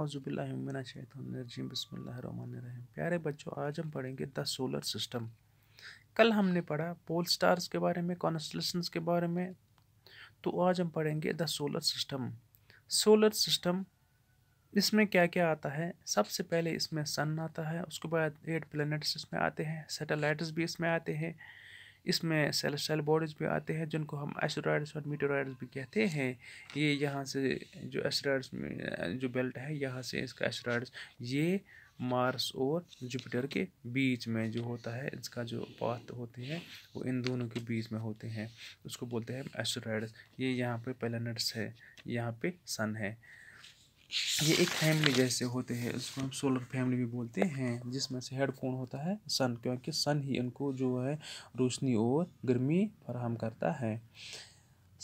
अज़बिल्लिमिनशैतरजीम बसमीम प्यारे बच्चों आज हम पढ़ेंगे द सोलर सिस्टम कल हमने पढ़ा पोल स्टार्स के बारे में कॉन्स्टलेशन के बारे में तो आज हम पढ़ेंगे the solar system solar system इसमें क्या क्या आता है सबसे पहले इसमें सन आता है उसके बाद एट प्लैनेट्स इसमें आते हैं सेटेलाइट्स भी इसमें आते हैं इसमें सेलेस्टाइल बॉडीज़ भी आते हैं जिनको हम एस्ट्रॉयड्स और मीटोराइड्स भी कहते हैं ये यहाँ से जो एस्टरॉयड्स जो बेल्ट है यहाँ से इसका एस्ट्रॉयड्स ये मार्स और जुपिटर के बीच में जो होता है इसका जो पाथ होते हैं वो इन दोनों के बीच में होते हैं उसको बोलते हैं एस्ट्रॉयड्स ये यहाँ पे प्लैनेट्स है यहाँ पे सन है ये एक फैमिली जैसे होते हैं उसको हम सोलर फैमिली भी बोलते हैं जिसमें से हेड कौन होता है सन क्योंकि सन ही इनको जो है रोशनी और गर्मी फराहम करता है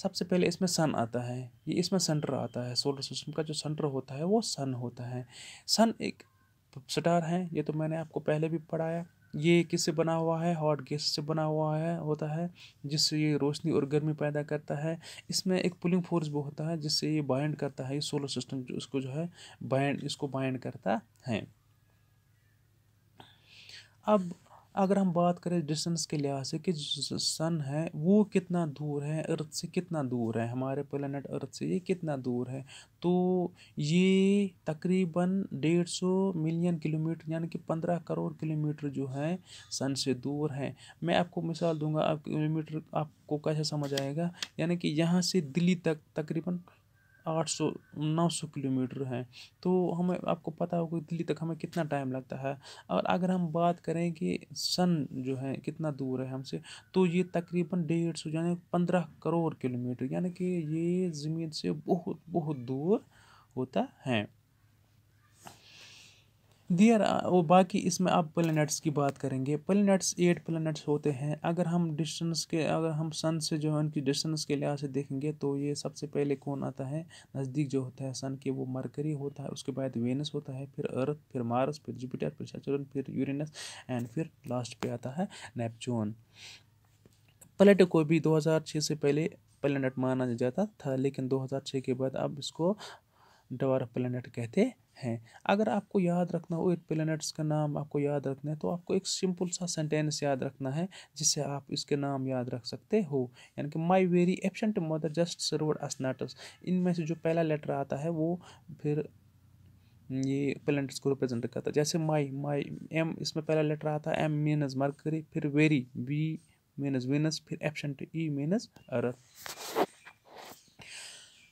सबसे पहले इसमें सन आता है ये इसमें सेंटर आता है सोलर सिस्टम का जो सेंटर होता है वो सन होता है सन एक स्टार है ये तो मैंने आपको पहले भी पढ़ाया ये किससे बना हुआ है हॉट गैस से बना हुआ है होता है जिससे ये रोशनी और गर्मी पैदा करता है इसमें एक पुलिंग फोर्स भी होता है जिससे ये बाइंड करता है ये सोलर सिस्टम जो इसको जो है बाइंड इसको बाइंड करता है अब अगर हम बात करें डिस्टेंस के लिहाज से कि सन है वो कितना दूर है अर्थ से कितना दूर है हमारे प्लानट अर्थ से ये कितना दूर है तो ये तकरीबन डेढ़ सौ मिलियन किलोमीटर यानी कि पंद्रह करोड़ किलोमीटर जो है सन से दूर है मैं आपको मिसाल दूंगा आप किलोमीटर आपको कैसे समझ आएगा यानी कि यहाँ से दिल्ली तक तकरीबन आठ सौ नौ सौ किलोमीटर हैं तो हमें आपको पता होगा दिल्ली तक हमें कितना टाइम लगता है और अगर हम बात करें कि सन जो है कितना दूर है हमसे तो ये तकरीबन डेढ़ सौ यानी पंद्रह करोड़ किलोमीटर यानी कि ये ज़मीन से बहुत बहुत दूर होता है दियर वो बाकी इसमें आप प्लैनेट्स की बात करेंगे प्लैनेट्स एट प्लैनेट्स होते हैं अगर हम डिस्टेंस के अगर हम सन से जो है उनकी डिस्टेंस के लिहाज से देखेंगे तो ये सबसे पहले कौन आता है नज़दीक जो होता है सन के वो मरकरी होता है उसके बाद वेनस होता है फिर अर्थ फिर मार्स फिर जुपिटर फिर सचुरन फिर यूरेनस एंड फिर लास्ट पे आता है नेपचून प्लेटो को भी छः से पहले प्लैनेट माना जाता था लेकिन छः के बाद अब इसको डवार प्लैनेट कहते हैं अगर आपको याद रखना हो एट प्लैनेट्स का नाम आपको याद रखना है तो आपको एक सिंपल सा सेंटेंस याद रखना है जिससे आप इसके नाम याद रख सकते हो यानी कि my very absent mother just served us इनमें से जो पहला लेटर आता है वो फिर ये प्लैनेट्स को रिप्रेजेंट करता है जैसे माई माई एम इसमें पहला लेटर आता है एम मीनस मरकरी फिर वेरी वी मीनस वीनस फिर एबसेंट ई मीनस अर्थ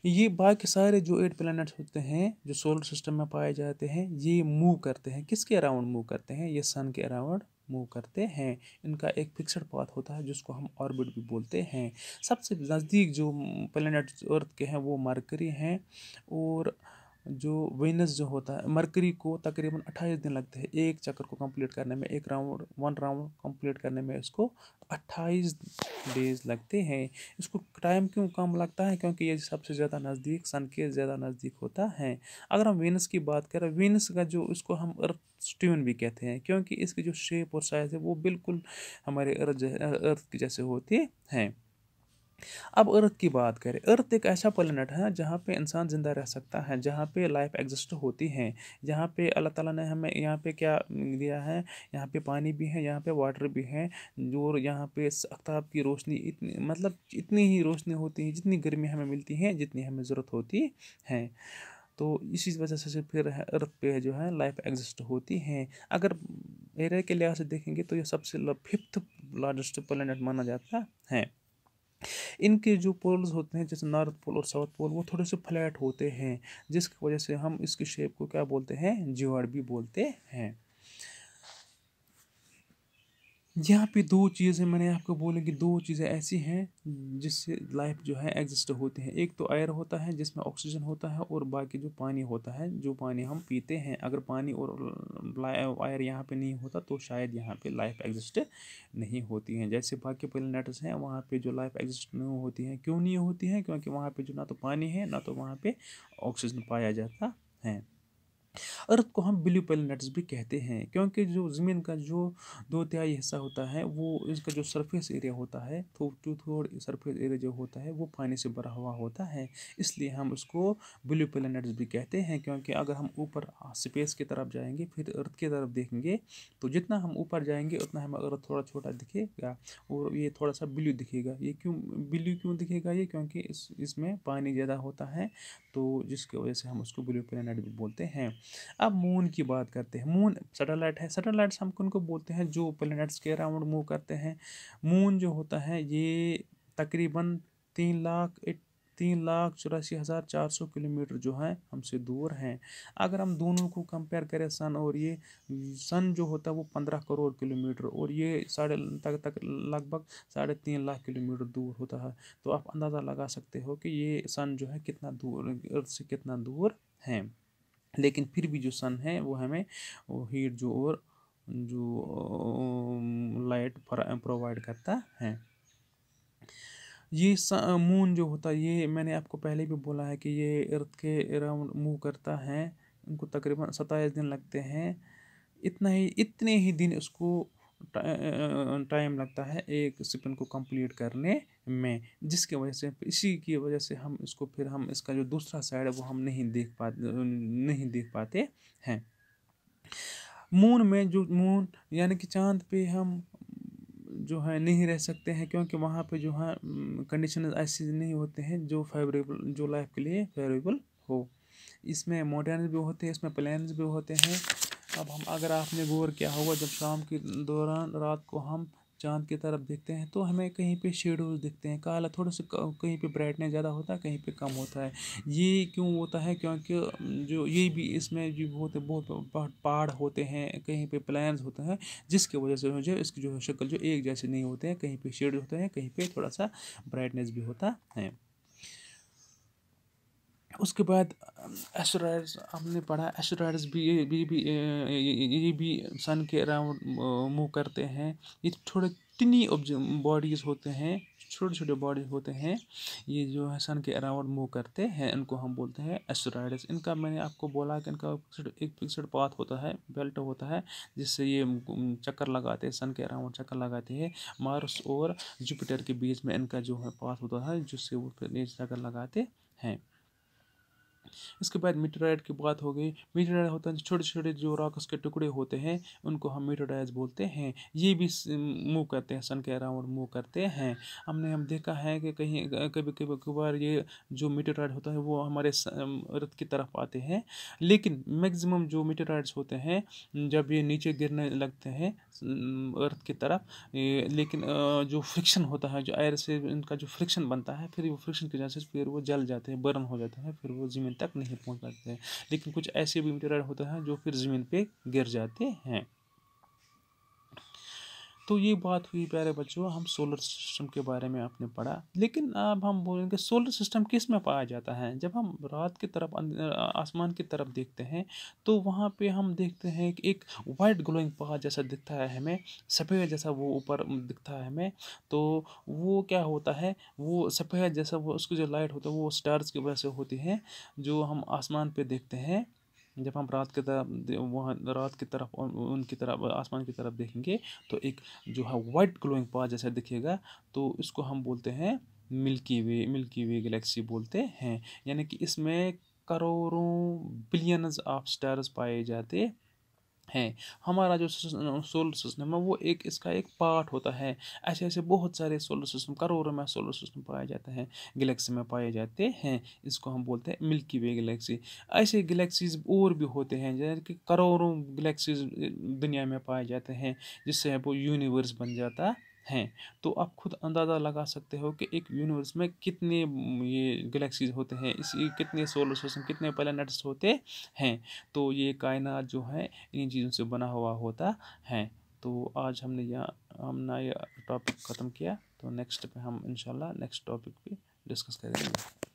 ये बाकी सारे जो एट प्लैनेट्स होते हैं जो सोलर सिस्टम में पाए जाते हैं ये मूव करते हैं किसके अराउंड मूव करते हैं ये सन के अराउंड मूव करते हैं इनका एक फिक्सड पाथ होता है जिसको हम ऑर्बिट भी बोलते हैं सबसे नज़दीक जो प्लैनेट्स अर्थ के हैं वो मरकरी हैं और जो वेनस जो होता है मरकरी को तकरीबन अट्ठाईस दिन लगते हैं एक चक्कर को कंप्लीट करने में एक राउंड वन राउंड कंप्लीट करने में इसको अट्ठाईस डेज लगते हैं इसको टाइम क्यों कम लगता है क्योंकि ये सबसे ज़्यादा नज़दीक सन के ज़्यादा नज़दीक होता है अगर हम वेनस की बात करें वेनस का जो इसको हम अर्थ स्ट्यून भी कहते हैं क्योंकि इसकी जो शेप और साइज़ है वो बिल्कुल हमारे अर्थ अर्थ के जैसे होते हैं अब अर्थ की बात करें अर्थ एक ऐसा प्लानट है जहाँ पे इंसान ज़िंदा रह सकता है जहाँ पे लाइफ एग्जिस्ट होती है जहाँ पे अल्लाह ताला ने हमें यहाँ पे क्या दिया है यहाँ पे पानी भी है यहाँ पे वाटर भी है और यहाँ पे आफ्ताब की रोशनी इतनी मतलब इतनी ही रोशनी होती है जितनी गर्मी हमें मिलती है जितनी हमें ज़रूरत होती है तो इसी वजह से फिर अर्थ पे जो है लाइफ एग्जिस्ट होती है अगर एरिया के लिहाज से देखेंगे तो ये सबसे फिफ्थ लार्जेस्ट प्लानट माना जाता है इनके जो पोल्स होते हैं जैसे नॉर्थ पोल और साउथ पोल वो थोड़े से फ्लैट होते हैं जिसकी वजह से हम इसकी शेप को क्या बोलते हैं जीवर भी बोलते हैं यहाँ पे दो चीज़ें मैंने आपको बोले कि दो चीज़ें ऐसी हैं जिससे लाइफ जो है एग्जिस्ट होती है एक तो एयर होता है जिसमें ऑक्सीजन होता है और बाकी जो पानी होता है जो पानी हम पीते हैं अगर पानी और एयर यहाँ पे नहीं होता तो शायद यहाँ पे लाइफ एग्जिस्ट नहीं होती है जैसे बाकी प्लानट्स हैं वहाँ पर जो लाइफ एग्जिस्ट नहीं होती है क्यों नहीं होती है क्योंकि वहाँ पर जो ना तो पानी है ना तो वहाँ पर ऑक्सीजन पाया जाता है अर्थ को हम ब्लू प्लैनेट्स भी कहते हैं क्योंकि जो ज़मीन का जो दो तिहाई हिस्सा होता है वो इसका जो सरफेस एरिया होता है तो टू थर्ड सरफेस एरिया जो होता है वो पानी से भरा हुआ होता है इसलिए हम उसको ब्लू प्लैनेट्स भी कहते हैं क्योंकि अगर हम ऊपर स्पेस की तरफ जाएंगे फिर अर्थ की तरफ देखेंगे तो जितना हम ऊपर जाएंगे उतना हमें अर्थ थोड़ा छोटा दिखेगा और ये थोड़ा सा ब्लू दिखेगा ये क्यों ब्लू क्यों दिखेगा ये क्योंकि इस इसमें पानी ज़्यादा होता है तो जिसकी वजह से हम उसको ब्लू प्लैनेट भी बोलते हैं अब मून की बात करते हैं मून सैटेलाइट है सैटेलाइट्स हम उनको बोलते हैं जो प्लैनेट्स के अराउंड मूव करते हैं मून जो होता है ये तकरीबन तीन लाख तीन लाख चौरासी हज़ार चार सौ किलोमीटर जो है हमसे दूर हैं अगर हम दोनों को कंपेयर करें सन और ये सन जो होता है वो पंद्रह करोड़ किलोमीटर और ये साढ़े तक तक लगभग साढ़े तीन लाख किलोमीटर दूर होता है तो आप अंदाज़ा लगा सकते हो कि ये सन जो है कितना दूर अर्थ से कितना दूर हैं लेकिन फिर भी जो सन है वो हमें वो हीट जो और जो लाइट प्रोवाइड करता है ये मून जो होता है ये मैंने आपको पहले भी बोला है कि ये अर्थ के अराउंड मूव करता है इनको तकरीबन सताईस दिन लगते हैं इतना ही इतने ही दिन इसको टाइम लगता है एक स्पिन को कंप्लीट करने में जिसके वजह से इसी की वजह से हम इसको फिर हम इसका जो दूसरा साइड है वो हम नहीं देख पाते नहीं देख पाते हैं मून में जो मून यानी कि चांद पे हम जो है नहीं रह सकते हैं क्योंकि वहाँ पे जो है कंडीशन ऐसे नहीं होते हैं जो फेवरेबल जो लाइफ के लिए फेवरेबल हो इसमें मोटेन्स भी होते हैं इसमें प्लान भी होते हैं अब हम अगर आपने गौर किया होगा जब शाम के दौरान रात को हम चांद की तरफ देखते हैं तो हमें कहीं पे शेडोज दिखते हैं काला थोड़ा सा कहीं पे ब्राइटनेस ज़्यादा होता है कहीं पे कम होता है ये क्यों होता है क्योंकि जो ये भी इसमें जो बहुत बहुत पहाड़ होते हैं कहीं पे प्लान्स होते हैं जिसकी वजह से जो इसकी जो शक्ल जो एक जैसे नहीं होते हैं कहीं पे शेड होते हैं कहीं पर थोड़ा सा ब्राइटनेस भी होता है उसके बाद एस्ट्रॉयड्स हमने पढ़ा एस्ट्रॉयड्स भी ये भी भी ये भी सन के अराउंड मूव करते हैं ये थोड़े टिनी बॉडीज़ होते हैं छोटे छोटे बॉडीज होते हैं ये जो है सन के अराउंड मूव करते हैं इनको हम बोलते हैं एस्ट्रॉयड्स इनका मैंने आपको बोला कि इनका एक फिक्सड पाथ होता है बेल्ट होता है जिससे ये चक्कर लगाते हैं सन के अराउंड चक्कर लगाते हैं मार्स और जुपिटर के बीच में इनका जो है पाथ होता है जिससे वो फिर चक्कर लगाते हैं इसके बाद मीटराइट की बात हो गई मीटराइट होता है छोटे छोटे जो रॉकस के टुकड़े होते हैं उनको हम मीटराइज बोलते हैं ये भी मूव करते हैं सन के अराउंड मूव करते हैं हमने हम देखा है कि कहीं कभी कभी कभार ये जो मीटराइट होता है वो हमारे अर्थ की तरफ आते हैं लेकिन मैक्सिमम जो मीटराइट्स होते हैं जब ये नीचे गिरने लगते हैं अर्थ की तरफ लेकिन जो फ्रिक्शन होता है जो एयर से इनका जो फ्रिक्शन बनता है फिर वो फ्रिक्शन की वजह से फिर वो जल जाते हैं बर्न हो जाते हैं फिर वो ज़मीन तक तक नहीं पहुंच पाते लेकिन कुछ ऐसे भी मीटर होते हैं जो फिर ज़मीन पर गिर जाते हैं तो ये बात हुई प्यारे बच्चों हम सोलर सिस्टम के बारे में आपने पढ़ा लेकिन अब हम बोलेंगे सोलर सिस्टम किस में पाया जाता है जब हम रात की तरफ अं-, आसमान की तरफ देखते हैं तो वहाँ पे हम देखते हैं कि एक वाइट ग्लोइंग पहाड़ जैसा दिखता है हमें सफ़ेद जैसा वो ऊपर दिखता है हमें तो वो क्या होता है वो सफ़ेद जैसा वो उसकी जो लाइट होता है वो स्टार्स की वजह से होती है जो हम आसमान पर देखते हैं जब हम रात की तरफ वहाँ रात की तरफ उनकी तरफ आसमान की तरफ देखेंगे तो एक जो है वाइट ग्लोइंग पार जैसा दिखेगा तो इसको हम बोलते हैं milky way milky way galaxy बोलते हैं यानी कि इसमें करोड़ों बिलियनज ऑफ स्टार्स पाए जाते है हमारा जो सोलर सिस्टम है वो एक इसका एक पार्ट होता है ऐसे ऐसे बहुत सारे सोलर सिस्टम करोड़ों में सोलर सिस्टम पाए जाते हैं गैलेक्सी में पाए जाते हैं इसको हम बोलते हैं मिल्की वे गैलेक्सी ऐसे गैलेक्सीज और भी होते हैं जैसे कि करोड़ों गैलेक्सीज दुनिया में पाए जाते हैं जिससे वो यूनिवर्स बन जाता हैं तो आप खुद अंदाज़ा लगा सकते हो कि एक यूनिवर्स में कितने ये गलेक्सीज होते हैं इस कितने सोलर सिस्टम कितने प्लानट्स होते हैं तो ये कायनात जो है इन चीज़ों से बना हुआ होता है तो आज हमने यहाँ हमने यह टॉपिक ख़त्म किया तो नेक्स्ट पे हम इंशाल्लाह नेक्स्ट टॉपिक पे डिस्कस करेंगे